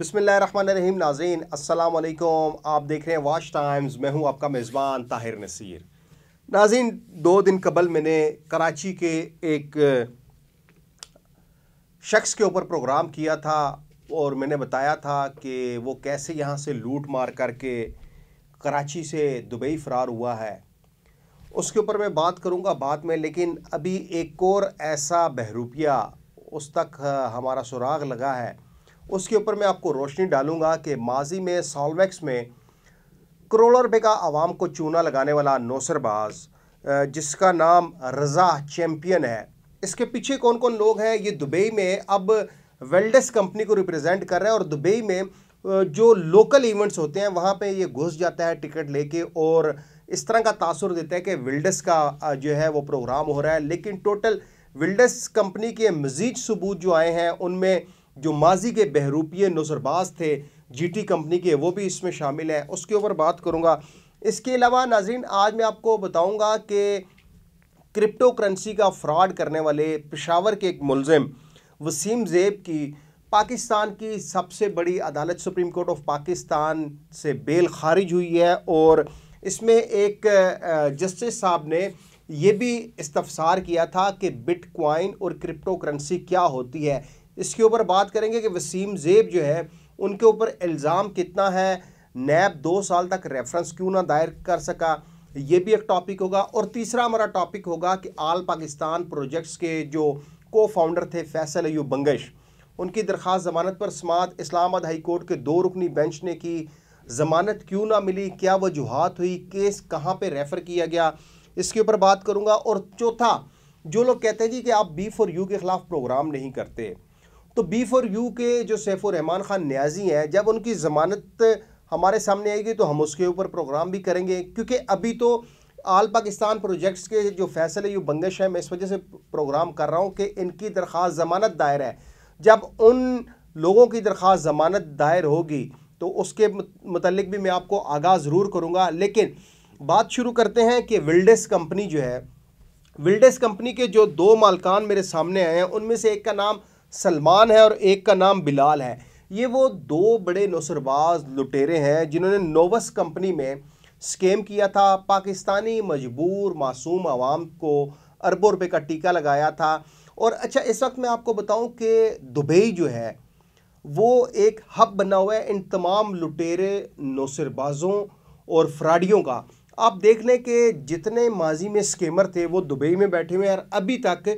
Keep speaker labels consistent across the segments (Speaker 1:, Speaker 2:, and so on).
Speaker 1: बिसमीम नाजीन असलकुम आप देख रहे हैं वाश टाइम्स मैं हूं आपका मेज़बान ताहिर नसीर नाजीन दो दिन कबल मैंने कराची के एक शख्स के ऊपर प्रोग्राम किया था और मैंने बताया था कि वो कैसे यहाँ से लूट मार करके कराची से दुबई फ़रार हुआ है उसके ऊपर मैं बात करूँगा बाद में लेकिन अभी एक और ऐसा बहरूपिया उस तक हमारा सुराग लगा है उसके ऊपर मैं आपको रोशनी डालूंगा कि माजी में सॉलवैक्स में करोड़ों रुपये का आवाम को चूना लगाने वाला नौसरबाज जिसका नाम रज़ा चैम्पियन है इसके पीछे कौन कौन लोग हैं ये दुबई में अब वेल्डस कंपनी को रिप्रेजेंट कर रहे हैं और दुबई में जो लोकल इवेंट्स होते हैं वहाँ पे ये घुस जाता है टिकट लेके और इस तरह का तासुर देता है कि विल्डस का जो है वो प्रोग्राम हो रहा है लेकिन टोटल विल्डस कंपनी के मज़ीद सबूत जो आए हैं उनमें जो माजी के बहरूपीय नजरबाज थे जीटी कंपनी के वो भी इसमें शामिल हैं उसके ऊपर बात करूँगा इसके अलावा नाजरीन आज मैं आपको बताऊँगा कि क्रिप्टो करेंसी का फ्रॉड करने वाले पेशावर के एक मुलम वसीम जेब की पाकिस्तान की सबसे बड़ी अदालत सुप्रीम कोर्ट ऑफ पाकिस्तान से बेल खारिज हुई है और इसमें एक जस्टिस साहब ने यह भी इस्तफसार किया था कि बिटकॉइन और क्रिप्टो करेंसी क्या होती है इसके ऊपर बात करेंगे कि वसीम जेब जो है उनके ऊपर इल्ज़ाम कितना है नैब दो साल तक रेफरेंस क्यों ना दायर कर सका ये भी एक टॉपिक होगा और तीसरा हमारा टॉपिक होगा कि आल पाकिस्तान प्रोजेक्ट्स के जो को फाउंडर थे फैसल अयूब बंगश उनकी दरख्वास्त जमानत पर समात इस्लामाबाद हाई कोर्ट के दो रुकनी बेंच ने की ज़मानत क्यों ना मिली क्या वजूहत हुई केस कहाँ पर रेफ़र किया गया इसके ऊपर बात करूँगा और चौथा जो लोग कहते हैं जी कि आप बी फॉर यू के ख़िलाफ़ प्रोग्राम नहीं करते तो बी फॉर यू के जो सैफुर रहमान खान न्याजी हैं जब उनकी ज़मानत हमारे सामने आएगी तो हम उसके ऊपर प्रोग्राम भी करेंगे क्योंकि अभी तो आल पाकिस्तान प्रोजेक्ट्स के जो फैसले यू बंगश है मैं इस वजह से प्रोग्राम कर रहा हूँ कि इनकी दरख्वास्त ज़मानत दायर है जब उन लोगों की दरख्वास्त ज़मानत दायर होगी तो उसके मतलब भी मैं आपको आगाह ज़रूर करूँगा लेकिन बात शुरू करते हैं कि विल्डेस कंपनी जो है विल्डेस कंपनी के जो दो मालकान मेरे सामने आए हैं उनमें से एक का नाम सलमान है और एक का नाम बिलाल है ये वो दो बड़े नौसरबाज लुटेरे हैं जिन्होंने नोवस कंपनी में स्कैम किया था पाकिस्तानी मजबूर मासूम आवाम को अरबों रुपये का टीका लगाया था और अच्छा इस वक्त मैं आपको बताऊं कि दुबई जो है वो एक हब बना हुआ है इन तमाम लुटेरे नौसरबाजों और फ्राडियों का आप देख लें कि जितने माजी में स्केमर थे वो दुबई में बैठे हुए हैं और अभी तक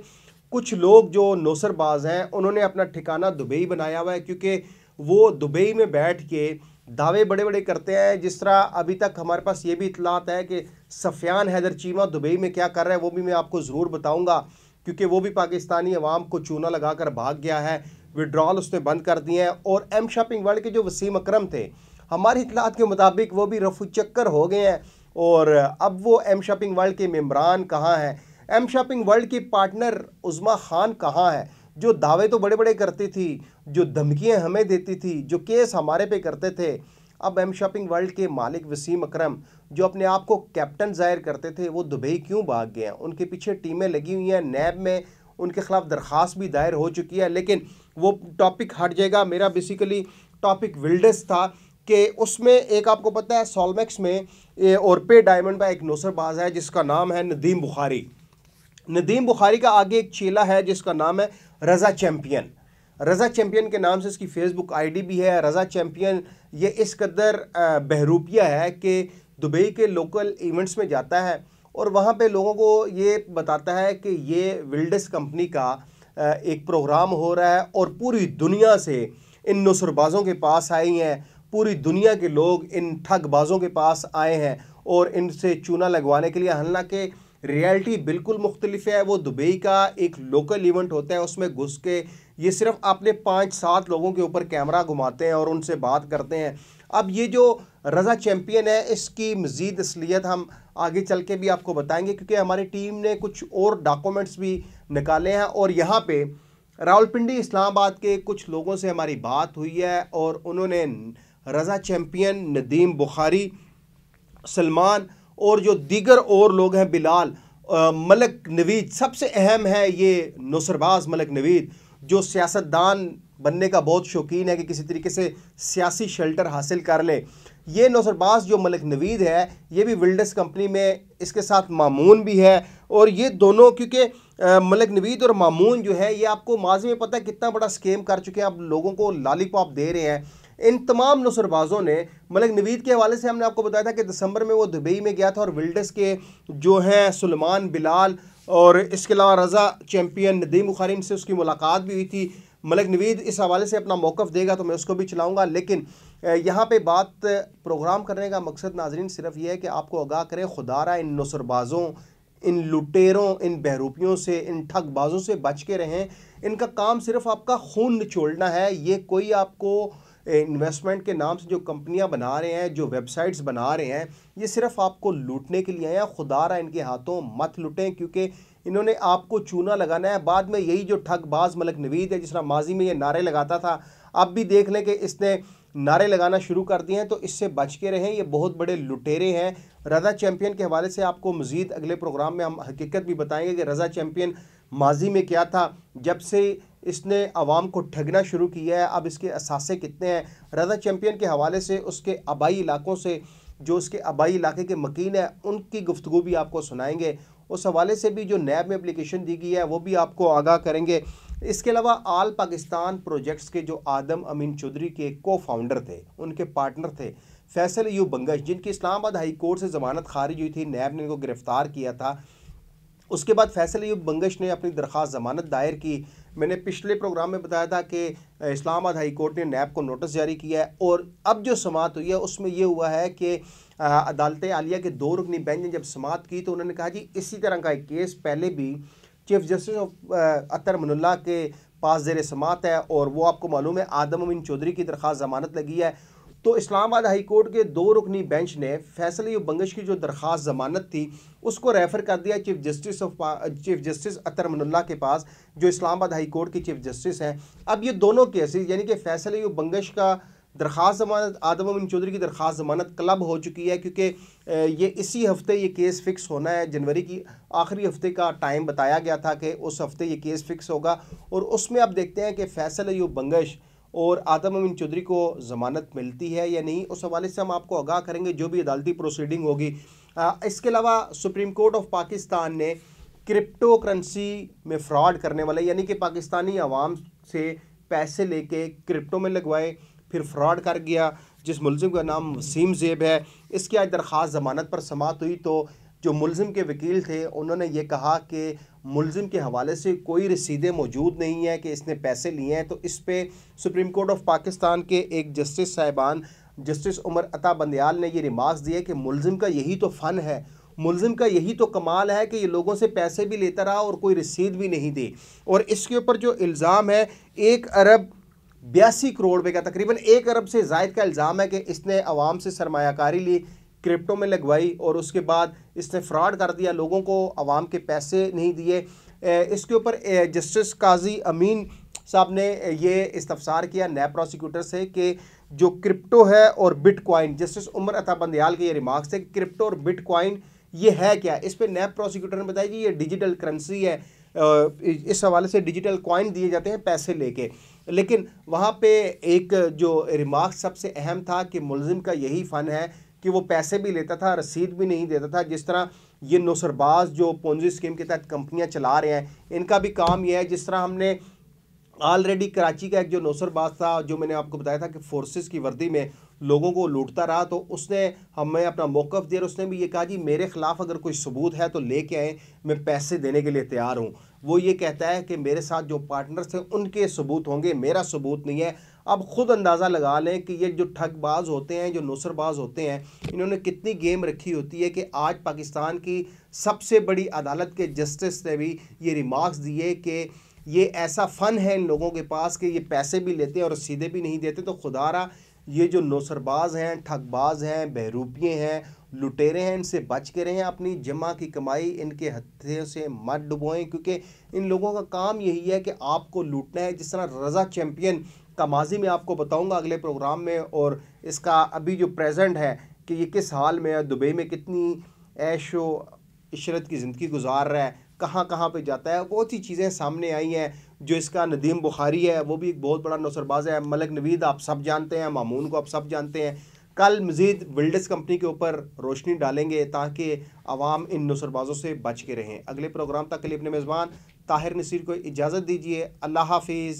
Speaker 1: कुछ लोग जो नौसरबाज हैं उन्होंने अपना ठिकाना दुबई बनाया हुआ है क्योंकि वो दुबई में बैठ के दावे बड़े बड़े करते हैं जिस तरह अभी तक हमारे पास ये भी इतलात है कि सफियान हैदर चीमा दुबई में क्या कर रहा है वो भी मैं आपको ज़रूर बताऊँगा क्योंकि वो भी पाकिस्तानी अवाम को चूना लगा कर भाग गया है विड्रॉल उसने बंद कर दिए हैं और एम शॉपिंग वर्ल्ड के जो वसीम अक्रम थे हमारी इतलात के मुताबिक वो भी रफू चक्कर हो गए हैं और अब वो एम शॉपिंग वर्ल्ड के मम्बरान कहाँ हैं एम शॉपिंग वर्ल्ड की पार्टनर उज़मा खान कहाँ है जो दावे तो बड़े बड़े करती थी जो धमकियाँ हमें देती थी जो केस हमारे पे करते थे अब एम शॉपिंग वर्ल्ड के मालिक वसीम अकरम जो अपने आप को कैप्टन जाहिर करते थे वो दुबई क्यों भाग गए हैं उनके पीछे टीमें लगी हुई हैं नैब में उनके ख़िलाफ़ दरख्वास्त भी दायर हो चुकी है लेकिन वो टॉपिक हट जाएगा मेरा बेसिकली टॉपिक विल्डस था कि उसमें एक आपको पता है सॉलमैक्स में और पे डायमंड का एक नौसरबाज है जिसका नाम है नदीम बुखारी नदीम बुखारी का आगे एक चेला है जिसका नाम है रज़ा चैम्पियन रज़ा चैम्पियन के नाम से इसकी फ़ेसबुक आईडी भी है रज़ा चैम्पियन ये इस कदर बहरूपिया है कि दुबई के लोकल इवेंट्स में जाता है और वहाँ पे लोगों को ये बताता है कि ये विल्डस कंपनी का एक प्रोग्राम हो रहा है और पूरी दुनिया से इन नसरबाज़ों के पास आई हैं पूरी दुनिया के लोग इन ठगबाज़ों के पास आए हैं और इनसे चूना लगवाने के लिए हालांकि रियलिटी बिल्कुल मुख्तलिफ है वो दुबई का एक लोकल इवेंट होता है उसमें घुस के ये सिर्फ अपने पाँच सात लोगों के ऊपर कैमरा घुमाते हैं और उनसे बात करते हैं अब ये जो रज़ा चैम्पियन है इसकी मज़ीद असलियत हम आगे चल के भी आपको बताएंगे क्योंकि हमारी टीम ने कुछ और डॉक्यूमेंट्स भी निकाले हैं और यहाँ पे रावलपिंडी इस्लामाबाद के कुछ लोगों से हमारी बात हुई है और उन्होंने रज़ा चैम्पियन नदीम बुखारी सलमान और जो दीगर और लोग हैं बिलाल आ, मलक नवीद सबसे अहम है ये नसरबाज मलक नवीद जो सियासतदान बनने का बहुत शौकीन है कि किसी तरीके से सियासी शेल्टर हासिल कर ले ये नौसरबाज जो मलिक नवीद है ये भी विल्डस कंपनी में इसके साथ मामून भी है और ये दोनों क्योंकि मलिक नवीद और मामून जो है ये आपको माजी में पता है कितना बड़ा स्कैम कर चुके हैं आप लोगों को लालीपॉप दे रहे हैं इन तमाम नसरबाजों ने मलिक नवीद के हवाले से हमने आपको बताया था कि दिसंबर में वो दुबई में गया था और विल्डस के जो हैं सलमान बिलाल और इसके अलावा रज़ा चैम्पियन नदीम बुखारीम से उसकी मुलाकात भी हुई थी मलिक नवीद इस हवाले से अपना मौक़ देगा तो मैं उसको भी चलाऊँगा लेकिन यहाँ पर बात प्रोग्राम करने का मकसद नाजरीन सिर्फ ये है कि आपको आगाह करें खुदारा इन नसरबाज़ों इन लुटेरों इन बहरूपियों से इन ठगबाजों से बच के रहें इनका काम सिर्फ आपका खून निचोड़ना है ये कोई आपको इन्वेस्टमेंट के नाम से जो कंपनियां बना रहे हैं जो वेबसाइट्स बना रहे हैं ये सिर्फ आपको लूटने के लिए हैं खुदा रहा इनके हाथों मत लुटें क्योंकि इन्होंने आपको चूना लगाना है बाद में यही जो ठगबाज मलक नवीद है जिस तरह माजी में ये नारे लगाता था अब भी देख लें कि इसने नारे लगाना शुरू कर दिए हैं तो इससे बच के रहें ये बहुत बड़े लुटेरे हैं रजा चैम्पियन के हवाले से आपको मज़ीद अगले प्रोग्राम में हम हकीकत भी बताएंगे कि रजा चैम्पियन माजी में क्या था जब से इसने आवाम को ठगना शुरू किया है अब इसके असासे कितने हैं रजा चैम्पियन के हवाले से उसके आबाई इलाकों से जो उसके आबाई इलाके के मकीन हैं उनकी गुफ्तु भी आपको सुनाएंगे उस हवाले से भी जो नैब में अप्लीकेशन दी गई है वो भी आपको आगाह करेंगे इसके अलावा आल पाकिस्तान प्रोजेक्ट्स के जो आदम अमीन चौधरी के को फाउंडर थे उनके पार्टनर थे फैसल यू बंगश जिनकी इस्लामाबाद हाई कोर्ट से ज़मानत खारिज हुई थी नैब ने इनको गिरफ़्तार किया था उसके बाद फैसल यूब बंगश ने अपनी दरख्वास्त जमानत दायर की मैंने पिछले प्रोग्राम में बताया था कि इस्लामाबाद हाई कोर्ट ने नैब को नोटिस जारी किया है और अब जो समात हुई है उसमें यह हुआ है कि अदालत आलिया के दो रुकनी बेंच ने जब समात की तो उन्होंने कहा जी इसी तरह का एक केस पहले भी chief justice of Athar Minallah के पास जेर समात है और वो आपको मालूम है आदम अमीन चौधरी की दरख्वास्त जमानत लगी है तो इस्लामाबाद हाईकोर्ट के दो रुकनी बेंच ने फैसले बंगश की जो दरख्वास्त जमानत थी उसको रेफ़र कर दिया chief justice of chief justice Athar Minallah के पास जो इस्लामाबाद हाईकोर्ट के चीफ जस्टिस हैं अब ये दोनों केसेस यानी कि फैसले बंगश का दरख्वास्त जमानत आदम अमिन चौधरी की दरख्वास्त जमानत क्लब हो चुकी है क्योंकि ये इसी हफ्ते ये केस फिक्स होना है जनवरी की आखिरी हफ्ते का टाइम बताया गया था कि उस हफ्ते ये केस फिक्स होगा और उसमें आप देखते हैं कि फैसल यू बंगश और आदम अमीन चौधरी को ज़मानत मिलती है या नहीं उस हवाले से हम आपको आगाह करेंगे जो भी अदालती प्रोसीडिंग होगी इसके अलावा सुप्रीम कोर्ट ऑफ पाकिस्तान ने क्रिप्टो करेंसी में फ्रॉड करने वाले यानी कि पाकिस्तानी आवाम से पैसे लेके क्रिप्टो में लगवाए फिर फ्रॉड कर गया जिस मुलजिम का नाम वसीम जेब है इसकी आज दरख्वास्त ज़मानत पर समात हुई तो जो मुलजिम के वकील थे उन्होंने ये कहा कि मुलजिम के हवाले से कोई रसीदें मौजूद नहीं हैं कि इसने पैसे लिए हैं तो इस पर सुप्रीम कोर्ट ऑफ पाकिस्तान के एक जस्टिस साहिबान जस्टिस उमर अता बंदयाल ने ये रिमार्क्स दिए कि मुलजिम का यही तो फ़न है मुलजिम का यही तो कमाल है कि ये लोगों से पैसे भी लेता रहा और कोई रसीद भी नहीं दी और इसके ऊपर जो इल्ज़ाम है एक अरब बयासी करोड़ रुपये का तकरीबन एक अरब से जायद का इल्ज़ाम है कि इसने आवाम से सरमाकारी ली क्रिप्टो में लगवाई और उसके बाद इसने फ्रॉड कर दिया लोगों को आवाम के पैसे नहीं दिए इसके ऊपर जस्टिस काजी अमीन साहब ने ये इस्तफसार किया नैब प्रोसिक्यूटर से कि जो क्रिप्टो है और बिटकॉइन जस्टिस उमर अता बंदयाल के ये रिमार्क्स थे कि क्रिप्टो और बिटकॉइन ये है क्या इस पर नैब प्रोसिक्यूटर ने बताया कि ये डिजिटल करेंसी है इस हवाले से डिजिटल कॉइन दिए जाते हैं पैसे लेके लेकिन वहाँ पे एक जो रिमार्क सबसे अहम था कि मुलजिम का यही फ़न है कि वो पैसे भी लेता था रसीद भी नहीं देता था जिस तरह ये नौसरबाज जो पोंजी स्कीम के तहत कंपनियां चला रहे हैं इनका भी काम यह है जिस तरह हमने ऑलरेडी कराची का एक जो नौसरबाज था जो मैंने आपको बताया था कि फोर्सेस की वर्दी में लोगों को लूटता रहा तो उसने हमें अपना मौक़ दिया उसने भी ये कहा जी मेरे ख़िलाफ़ अगर कोई सबूत है तो लेके आए मैं पैसे देने के लिए तैयार हूँ वो ये कहता है कि मेरे साथ जो पार्टनर्स थे उनके सबूत होंगे मेरा सबूत नहीं है अब ख़ुद अंदाज़ा लगा लें कि ये जो ठगबाज होते हैं जो नुसरबाज होते हैं इन्होंने कितनी गेम रखी होती है कि आज पाकिस्तान की सबसे बड़ी अदालत के जस्टिस ने भी ये रिमार्क्स दिए कि ये ऐसा फ़न है इन लोगों के पास कि ये पैसे भी लेते हैं और सीधे भी नहीं देते तो खुदारा ये जो नौसरबाज हैं ठगबाज हैं बहरूपिए हैं लुटेरे हैं इनसे बच के रहें अपनी जमा की कमाई इनके हथियों से मत डुबोएं क्योंकि इन लोगों का काम यही है कि आपको लूटना है जिस तरह रज़ा चैम्पियन इसका माजी में आपको बताऊंगा अगले प्रोग्राम में और इसका अभी जो प्रेजेंट है कि ये किस हाल में है दुबई में कितनी ऐशो इशरत की ज़िंदगी गुजार रहा है कहाँ कहाँ पे जाता है बहुत सी चीज़ें सामने आई हैं जो इसका नदीम बुखारी है वो भी एक बहुत बड़ा नौसरबाज है मलक नवीद आप सब जानते हैं मामून को आप सब जानते हैं कल मज़ीद बिल्डर्स कंपनी के ऊपर रोशनी डालेंगे ताकि आवाम इन नौसरबाजों से बच के रहें अगले प्रोग्राम तक के लिए अपने मेज़बान ताहिर नसीर को इजाज़त दीजिए अल्लाह हाफिज़